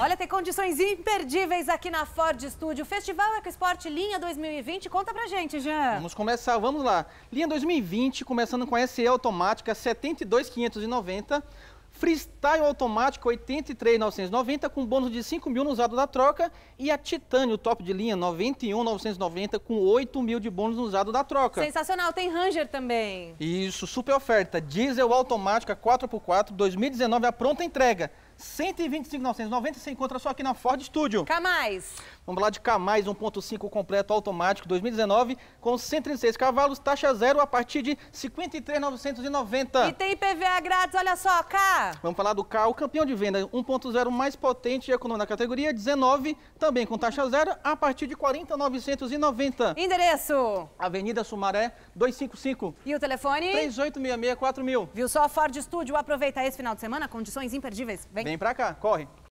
Olha, tem condições imperdíveis aqui na Ford Studio. Festival EcoSport Linha 2020. Conta pra gente, Jean. Vamos começar, vamos lá. Linha 2020, começando com a SE automática 72,590. Freestyle automático 83,990 com bônus de 5 mil no usado da troca. E a Titânio top de linha 91,990 com 8 mil de bônus no usado da troca. Sensacional, tem Ranger também. Isso, super oferta. Diesel automática 4x4, 2019 a pronta entrega. 125.990 se encontra só aqui na Ford Studio. Camais. Vamos lá de Camais 1.5 completo automático 2019 com 136 cavalos, taxa zero a partir de 53.990. E tem IPVA grátis, olha só, K. Vamos falar do K, o campeão de venda 1.0 mais potente e econômico na categoria 19, também com taxa zero a partir de 40.990. Endereço. Avenida Sumaré 255. E o telefone? 38664000. Viu só Ford Studio, aproveita esse final de semana, condições imperdíveis. Vem Vem pra cá, corre.